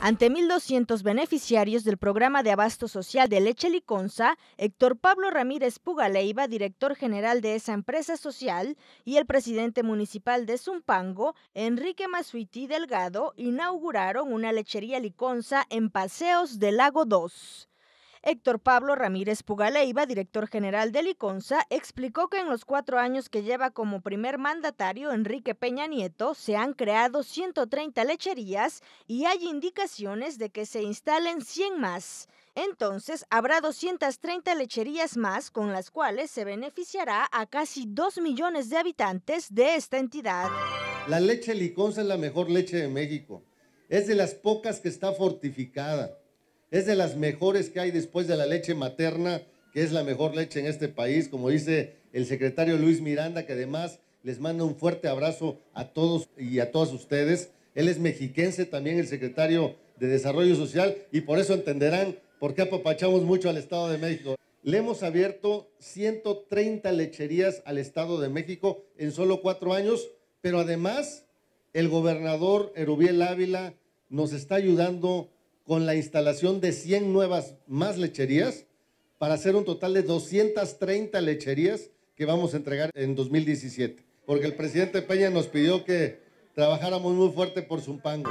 Ante 1.200 beneficiarios del programa de abasto social de Leche Liconza, Héctor Pablo Ramírez Pugaleiva, director general de esa empresa social, y el presidente municipal de Zumpango, Enrique Masuiti Delgado, inauguraron una lechería Liconza en Paseos del Lago 2. Héctor Pablo Ramírez Pugaleiva, director general de Liconza, explicó que en los cuatro años que lleva como primer mandatario Enrique Peña Nieto se han creado 130 lecherías y hay indicaciones de que se instalen 100 más. Entonces habrá 230 lecherías más con las cuales se beneficiará a casi 2 millones de habitantes de esta entidad. La leche Liconza es la mejor leche de México. Es de las pocas que está fortificada es de las mejores que hay después de la leche materna, que es la mejor leche en este país, como dice el secretario Luis Miranda, que además les manda un fuerte abrazo a todos y a todas ustedes. Él es mexiquense también, el secretario de Desarrollo Social, y por eso entenderán por qué apapachamos mucho al Estado de México. Le hemos abierto 130 lecherías al Estado de México en solo cuatro años, pero además el gobernador Erubiel Ávila nos está ayudando con la instalación de 100 nuevas más lecherías para hacer un total de 230 lecherías que vamos a entregar en 2017. Porque el presidente Peña nos pidió que trabajáramos muy fuerte por Zumpango.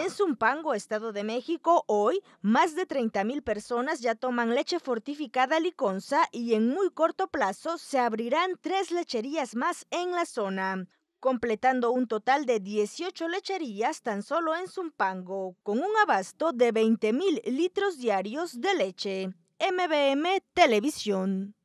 En Zumpango, Estado de México, hoy más de 30.000 personas ya toman leche fortificada liconza y en muy corto plazo se abrirán tres lecherías más en la zona completando un total de 18 lecherías tan solo en Zumpango, con un abasto de 20.000 litros diarios de leche. MBM Televisión.